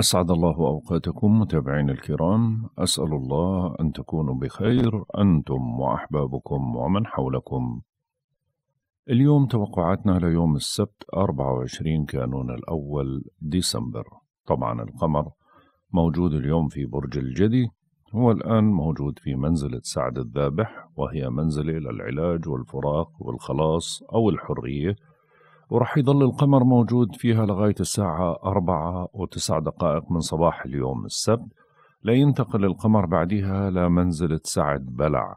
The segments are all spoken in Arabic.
أسعد الله أوقاتكم متابعين الكرام أسأل الله أن تكونوا بخير أنتم وأحبابكم ومن حولكم اليوم توقعاتنا ليوم السبت 24 كانون الأول ديسمبر طبعا القمر موجود اليوم في برج الجدي هو الآن موجود في منزلة سعد الذابح وهي منزلة للعلاج والفراق والخلاص أو الحرية وراح يضل القمر موجود فيها لغاية الساعة 4 و9 دقائق من صباح اليوم السبت لا ينتقل القمر بعدها لمنزلة سعد بلع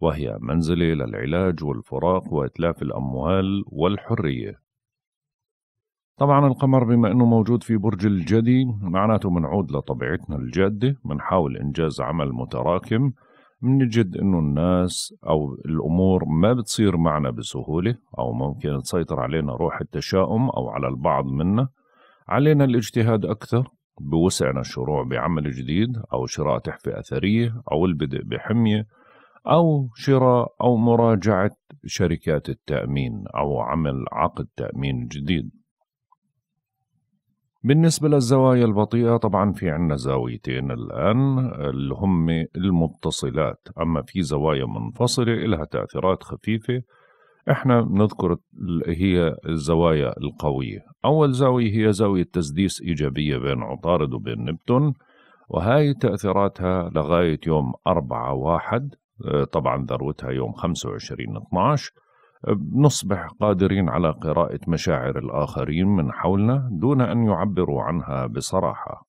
وهي منزلة للعلاج والفراق وإتلاف الأموال والحرية طبعا القمر بما أنه موجود في برج الجدي معناته منعود لطبيعتنا الجادة منحاول إنجاز عمل متراكم بنجد انه الناس او الامور ما بتصير معنا بسهوله او ممكن تسيطر علينا روح التشاؤم او على البعض منا علينا الاجتهاد اكثر بوسعنا الشروع بعمل جديد او شراء تحفه اثريه او البدء بحميه او شراء او مراجعه شركات التامين او عمل عقد تامين جديد بالنسبة للزوايا البطيئة طبعا في عنا زاويتين الآن اللي هم المتصلات أما في زوايا منفصلة لها تأثيرات خفيفة احنا بنذكر هي الزوايا القوية أول زاوية هي زاوية تسديس إيجابية بين عطارد وبين نبتون وهاي تأثيراتها لغاية يوم 4 واحد طبعا ذروتها يوم 25 12 نصبح قادرين على قراءة مشاعر الآخرين من حولنا دون أن يعبروا عنها بصراحة.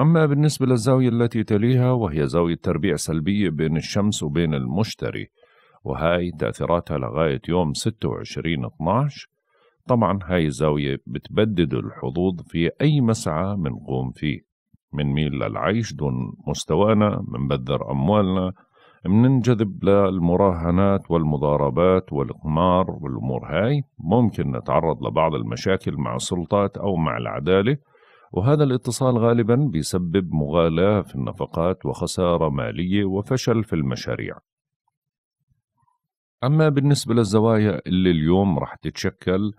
أما بالنسبة للزاوية التي تليها وهي زاوية تربيع سلبية بين الشمس وبين المشتري وهاي تأثيراتها لغاية يوم 26 12 طبعا هاي الزاوية بتبدد الحظوظ في أي مسعى منقوم فيه منميل للعيش دون مستوانا منبذر أموالنا مننجذب للمراهنات والمضاربات والقمار والأمور هاي ممكن نتعرض لبعض المشاكل مع السلطات أو مع العدالة وهذا الاتصال غالبا بيسبب مغالاة في النفقات وخسارة مالية وفشل في المشاريع أما بالنسبة للزوايا اللي اليوم رح تتشكل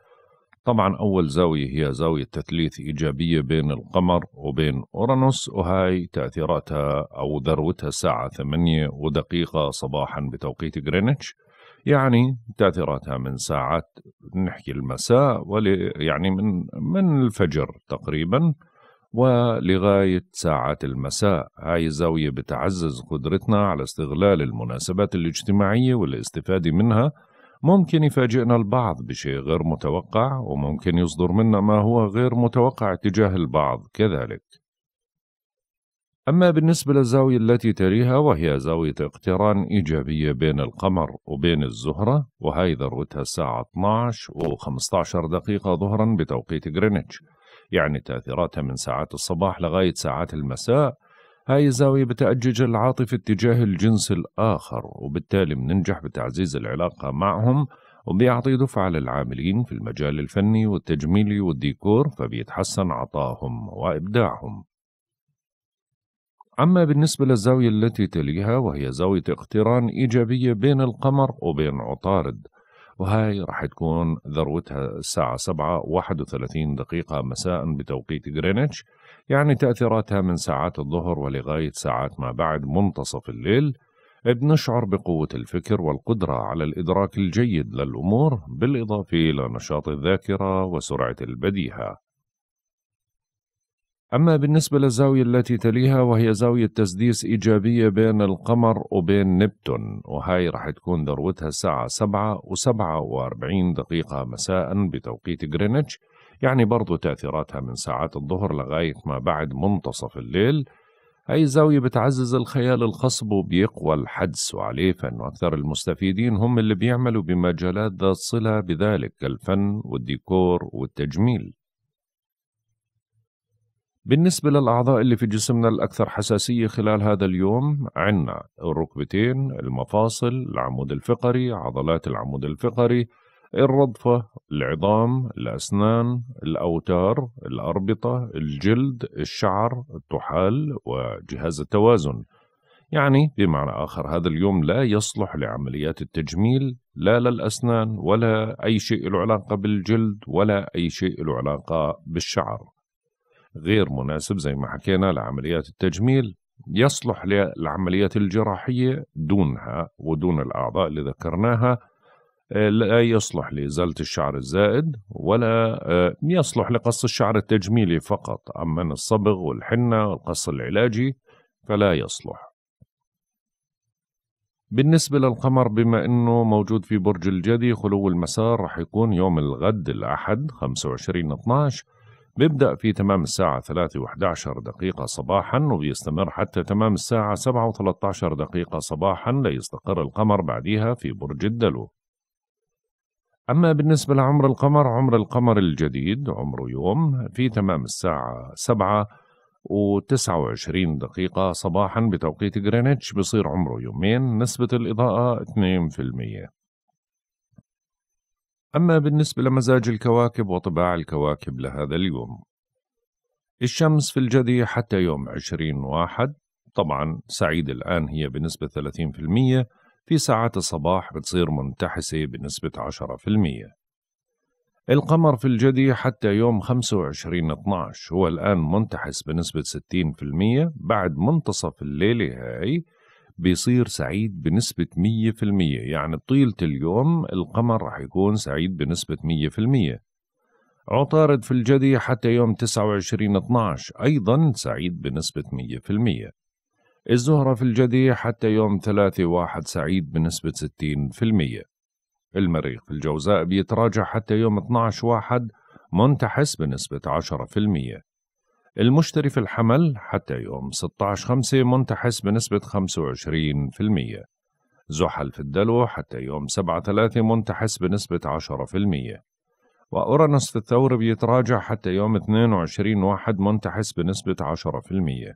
طبعا أول زاوية هي زاوية تثليث إيجابية بين القمر وبين أورانوس وهاي تأثيراتها أو ذروتها الساعة ثمانية ودقيقة صباحا بتوقيت غرينتش يعني تأثيراتها من ساعات نحكي المساء ولي يعني من من الفجر تقريبا ولغاية ساعات المساء هاي الزاوية بتعزز قدرتنا على استغلال المناسبات الاجتماعية والاستفادة منها ممكن يفاجئنا البعض بشيء غير متوقع وممكن يصدر منا ما هو غير متوقع تجاه البعض كذلك أما بالنسبة للزاوية التي تليها وهي زاوية اقتران إيجابية بين القمر وبين الزهرة وهي ذروتها الساعة 12 و 15 دقيقة ظهرا بتوقيت غرينتش يعني تأثيراتها من ساعات الصباح لغاية ساعات المساء هاي زاوية بتأجج العاطفة اتجاه الجنس الآخر وبالتالي بننجح بتعزيز العلاقة معهم وبيعطي دفعة للعاملين في المجال الفني والتجميلي والديكور فبيتحسن عطاهم وإبداعهم أما بالنسبة للزاوية التي تليها وهي زاوية اقتران إيجابية بين القمر وبين عطارد وهاي راح تكون ذروتها الساعة واحد وثلاثين دقيقة مساء بتوقيت غرينتش يعني تأثيراتها من ساعات الظهر ولغاية ساعات ما بعد منتصف الليل بنشعر بقوة الفكر والقدرة على الإدراك الجيد للأمور بالإضافة إلى نشاط الذاكرة وسرعة البديهة أما بالنسبة للزاوية التي تليها وهي زاوية تسديس إيجابية بين القمر وبين نبتون وهاي رح تكون ذروتها الساعة سبعة وسبعة واربعين دقيقة مساء بتوقيت غرينتش يعني برضو تأثيراتها من ساعات الظهر لغاية ما بعد منتصف الليل أي زاوية بتعزز الخيال الخصب وبيقوى الحدس وعليه فإنه أكثر المستفيدين هم اللي بيعملوا بمجالات ذات صلة بذلك كالفن والديكور والتجميل بالنسبة للأعضاء اللي في جسمنا الأكثر حساسية خلال هذا اليوم عنا الركبتين المفاصل العمود الفقري عضلات العمود الفقري الرضفة العظام الأسنان الأوتار الأربطة الجلد الشعر الطحال وجهاز التوازن يعني بمعنى آخر هذا اليوم لا يصلح لعمليات التجميل لا للأسنان ولا أي شيء له علاقة بالجلد ولا أي شيء له علاقة بالشعر غير مناسب زي ما حكينا لعمليات التجميل يصلح للعمليات الجراحية دونها ودون الأعضاء اللي ذكرناها آه، لا يصلح لإزالة الشعر الزائد ولا آه، يصلح لقص الشعر التجميلي فقط أما الصبغ والحنة والقص العلاجي فلا يصلح بالنسبة للقمر بما أنه موجود في برج الجدي خلو المسار رح يكون يوم الغد الأحد 25 12 بيبدأ في تمام الساعة 3 و11 دقيقة صباحا وبيستمر حتى تمام الساعة 7 و13 دقيقة صباحا ليستقر القمر بعدها في برج الدلو أما بالنسبة لعمر القمر عمر القمر الجديد عمره يوم في تمام الساعة 7 و29 دقيقة صباحا بتوقيت غرينتش بصير عمره يومين نسبة الإضاءة 2% أما بالنسبة لمزاج الكواكب وطباع الكواكب لهذا اليوم الشمس في الجدي حتى يوم 20 واحد طبعا سعيد الآن هي بنسبة 30% في ساعات الصباح بتصير منتحسة بنسبة 10% القمر في الجدي حتى يوم 25 12 هو الآن منتحس بنسبة 60% بعد منتصف الليلة هاي بيصير سعيد بنسبة 100% يعني طيلة اليوم القمر رح يكون سعيد بنسبة 100% عطارد في الجدي حتى يوم 29 12 أيضا سعيد بنسبة 100% الزهرة في الجدي حتى يوم 3 1 سعيد بنسبة 60% المريخ في الجوزاء بيتراجع حتى يوم 12 1 منتحس بنسبة 10% المشتري في الحمل حتى يوم 16/5 منتحس بنسبة 25%. زحل في الدلو حتى يوم 7/3 منتحس بنسبة 10%. وأورانوس في الثور بيتراجع حتى يوم 22 واحد منتحس بنسبة 10%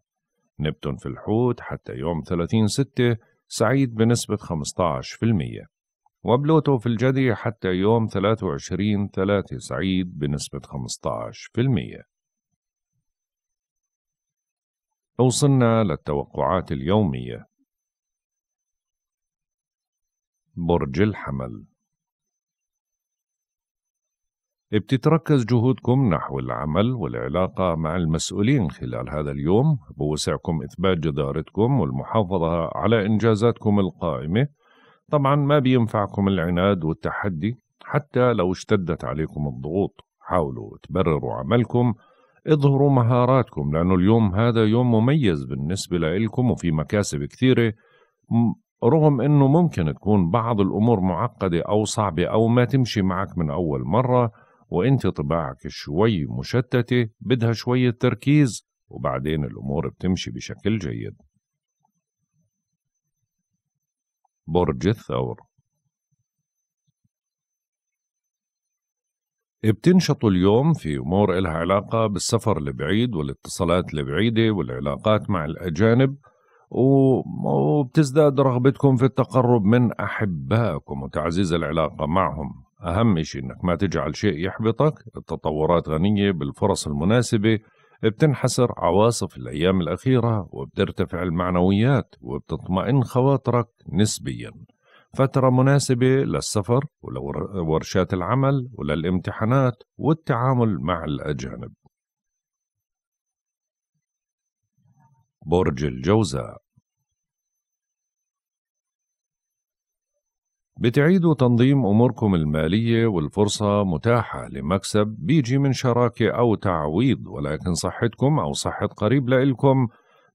نبتون في الحوت حتى يوم 30 ستة سعيد بنسبة 15% وبلوتو في الجدي حتى يوم 23 ثلاثة سعيد بنسبة 15% وصلنا للتوقعات اليومية برج الحمل بتتركز جهودكم نحو العمل والعلاقة مع المسؤولين خلال هذا اليوم بوسعكم إثبات جدارتكم والمحافظة على إنجازاتكم القائمة طبعا ما بينفعكم العناد والتحدي حتى لو اشتدت عليكم الضغوط حاولوا تبرروا عملكم اظهروا مهاراتكم لأنه اليوم هذا يوم مميز بالنسبة لإلكم وفي مكاسب كثيرة رغم أنه ممكن تكون بعض الأمور معقدة أو صعبة أو ما تمشي معك من أول مرة وانت طباعك شوي مشتتة بدها شوية تركيز وبعدين الأمور بتمشي بشكل جيد برج الثور بتنشطوا اليوم في أمور إلها علاقة بالسفر البعيد والاتصالات البعيدة والعلاقات مع الأجانب وبتزداد رغبتكم في التقرب من أحبائكم وتعزيز العلاقة معهم أهم شيء أنك ما تجعل شيء يحبطك التطورات غنية بالفرص المناسبة بتنحسر عواصف الأيام الأخيرة وبترتفع المعنويات وبتطمئن خواطرك نسبياً فترة مناسبة للسفر ولورشات العمل وللامتحانات والتعامل مع الأجانب برج الجوزاء بتعيدوا تنظيم أموركم المالية والفرصة متاحة لمكسب بيجي من شراكة أو تعويض ولكن صحتكم أو صحة قريب لإلكم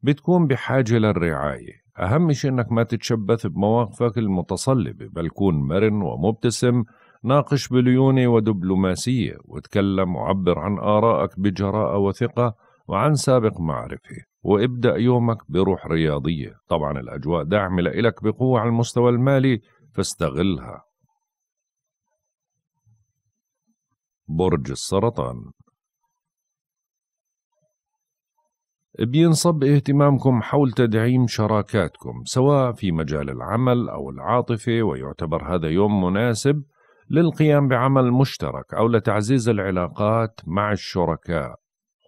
بتكون بحاجة للرعاية أهم شيء أنك ما تتشبث بمواقفك المتصلبة بل كون مرن ومبتسم ناقش بليونة ودبلوماسية وتكلم وعبر عن آرائك بجراءة وثقة وعن سابق معرفة وابدأ يومك بروح رياضية طبعا الأجواء داعمة لك بقوة على المستوى المالي فاستغلها برج السرطان بينصب اهتمامكم حول تدعيم شراكاتكم سواء في مجال العمل أو العاطفة ويعتبر هذا يوم مناسب للقيام بعمل مشترك أو لتعزيز العلاقات مع الشركاء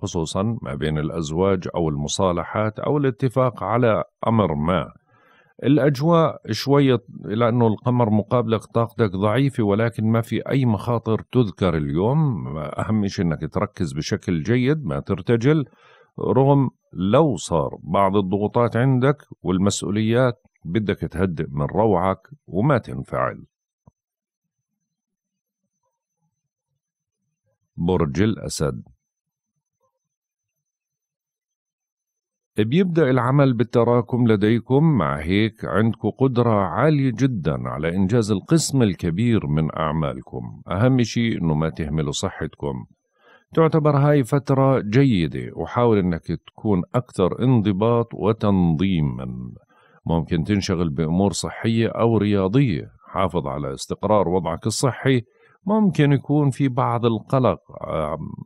خصوصا ما بين الأزواج أو المصالحات أو الاتفاق على أمر ما الأجواء شوية لأنه القمر مقابلك طاقتك ضعيفة ولكن ما في أي مخاطر تذكر اليوم أهم شيء أنك تركز بشكل جيد ما ترتجل رغم لو صار بعض الضغوطات عندك والمسؤوليات بدك تهدئ من روعك وما تنفعل برج الأسد بيبدأ العمل بالتراكم لديكم مع هيك عندكم قدرة عالية جدا على إنجاز القسم الكبير من أعمالكم أهم شيء أنه ما تهملوا صحتكم تعتبر هاي فترة جيدة وحاول أنك تكون أكثر انضباط وتنظيما ممكن تنشغل بأمور صحية أو رياضية حافظ على استقرار وضعك الصحي ممكن يكون في بعض القلق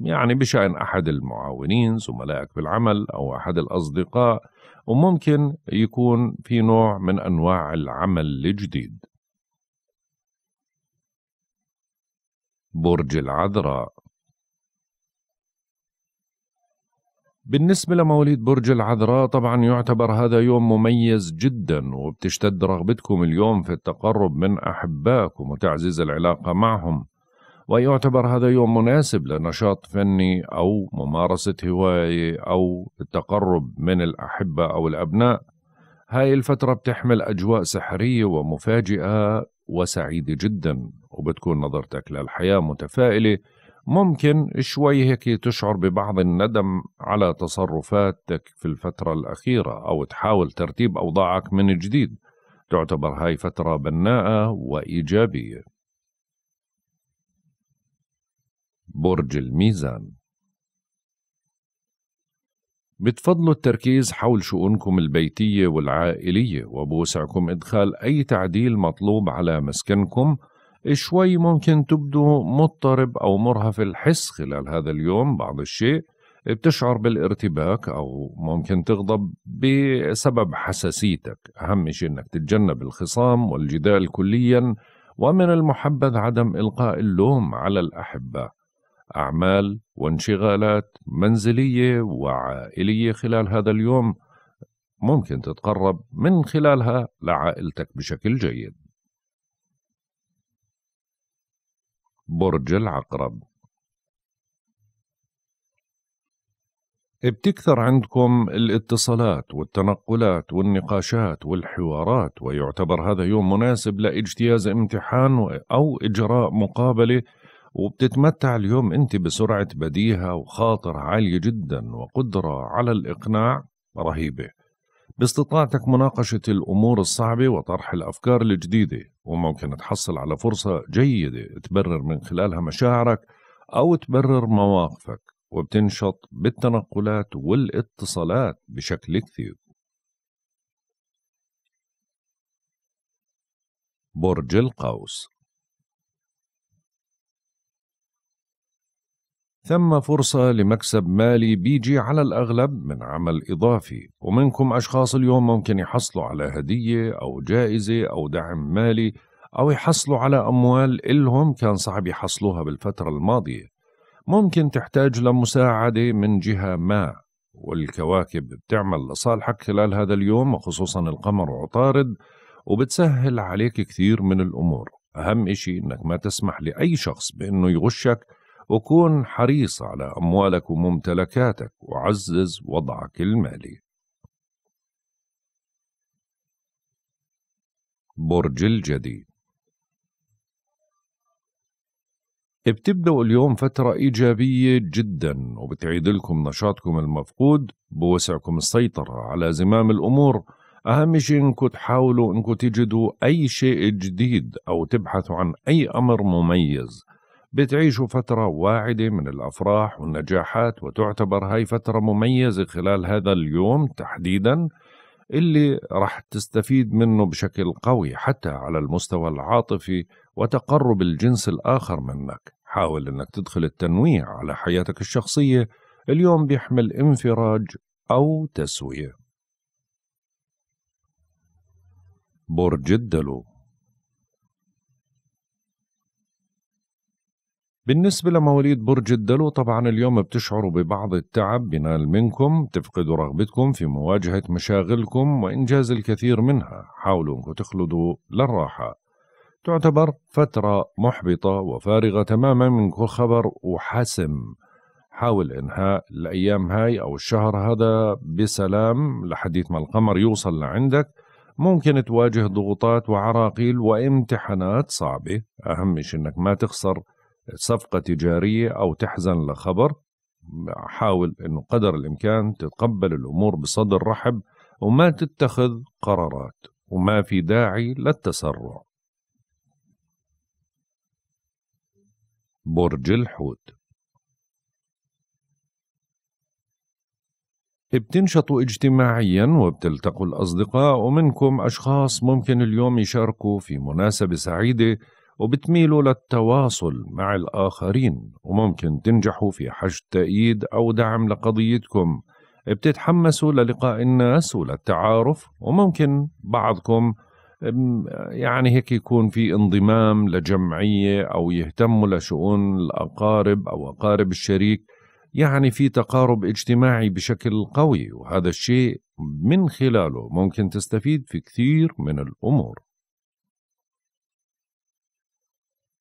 يعني بشأن أحد المعاونين زملائك بالعمل أو أحد الأصدقاء وممكن يكون في نوع من أنواع العمل الجديد برج العذراء بالنسبة لمواليد برج العذراء طبعا يعتبر هذا يوم مميز جدا وبتشتد رغبتكم اليوم في التقرب من أحبائكم وتعزيز العلاقة معهم ويعتبر هذا يوم مناسب لنشاط فني أو ممارسة هواية أو التقرب من الأحبة أو الأبناء هاي الفترة بتحمل أجواء سحرية ومفاجئة وسعيدة جدا وبتكون نظرتك للحياة متفائلة ممكن شوي هيك تشعر ببعض الندم على تصرفاتك في الفترة الأخيرة أو تحاول ترتيب أوضاعك من جديد تعتبر هاي فترة بناءة وإيجابية برج الميزان بتفضلوا التركيز حول شؤونكم البيتية والعائلية وبوسعكم إدخال أي تعديل مطلوب على مسكنكم إيه، شوي ممكن تبدو مضطرب أو مرهف الحس خلال هذا اليوم بعض الشيء بتشعر بالارتباك أو ممكن تغضب بسبب حساسيتك أهم شيء أنك تتجنب الخصام والجدال كليا ومن المحبذ عدم إلقاء اللوم على الأحبة أعمال وانشغالات منزلية وعائلية خلال هذا اليوم ممكن تتقرب من خلالها لعائلتك بشكل جيد برج العقرب بتكثر عندكم الاتصالات والتنقلات والنقاشات والحوارات ويعتبر هذا يوم مناسب لاجتياز امتحان أو إجراء مقابلة وبتتمتع اليوم أنت بسرعة بديهة وخاطر عالية جدا وقدرة على الإقناع رهيبة باستطاعتك مناقشة الأمور الصعبة وطرح الأفكار الجديدة وممكن تحصل على فرصة جيدة تبرر من خلالها مشاعرك أو تبرر مواقفك وبتنشط بالتنقلات والاتصالات بشكل كثير برج القوس ثم فرصة لمكسب مالي بيجي على الأغلب من عمل إضافي ومنكم أشخاص اليوم ممكن يحصلوا على هدية أو جائزة أو دعم مالي أو يحصلوا على أموال إلهم كان صعب يحصلوها بالفترة الماضية ممكن تحتاج لمساعدة من جهة ما والكواكب بتعمل لصالحك خلال هذا اليوم وخصوصا القمر وعطارد وبتسهل عليك كثير من الأمور أهم إشي إنك ما تسمح لأي شخص بأنه يغشك وكون حريص على أموالك وممتلكاتك وعزز وضعك المالي برج الجدي بتبدأوا اليوم فترة إيجابية جدا وبتعيد لكم نشاطكم المفقود بوسعكم السيطرة على زمام الأمور أهم شيء إنكم تحاولوا إنكم تجدوا أي شيء جديد أو تبحثوا عن أي أمر مميز بتعيش فترة واعدة من الأفراح والنجاحات وتعتبر هاي فترة مميزة خلال هذا اليوم تحديدا اللي رح تستفيد منه بشكل قوي حتى على المستوى العاطفي وتقرب الجنس الآخر منك حاول أنك تدخل التنويع على حياتك الشخصية اليوم بيحمل انفراج أو تسوية برج الدلو بالنسبة لمواليد برج الدلو طبعا اليوم بتشعروا ببعض التعب بينال منكم تفقدوا رغبتكم في مواجهة مشاغلكم وإنجاز الكثير منها حاولوا أنكم تخلدوا للراحة تعتبر فترة محبطة وفارغة تماما من كل خبر وحسم حاول إنهاء الأيام هاي أو الشهر هذا بسلام لحديث ما القمر يوصل لعندك ممكن تواجه ضغوطات وعراقيل وامتحانات صعبة أهم شيء إنك ما تخسر صفقة تجارية أو تحزن لخبر حاول أنه قدر الإمكان تتقبل الأمور بصدر رحب وما تتخذ قرارات وما في داعي للتسرع برج الحوت بتنشطوا اجتماعيا وبتلتقوا الأصدقاء ومنكم أشخاص ممكن اليوم يشاركوا في مناسبة سعيدة وبتميلوا للتواصل مع الآخرين وممكن تنجحوا في حشد تأييد أو دعم لقضيتكم بتتحمسوا للقاء الناس وللتعارف وممكن بعضكم يعني هيك يكون في انضمام لجمعية أو يهتموا لشؤون الأقارب أو أقارب الشريك يعني في تقارب اجتماعي بشكل قوي وهذا الشيء من خلاله ممكن تستفيد في كثير من الأمور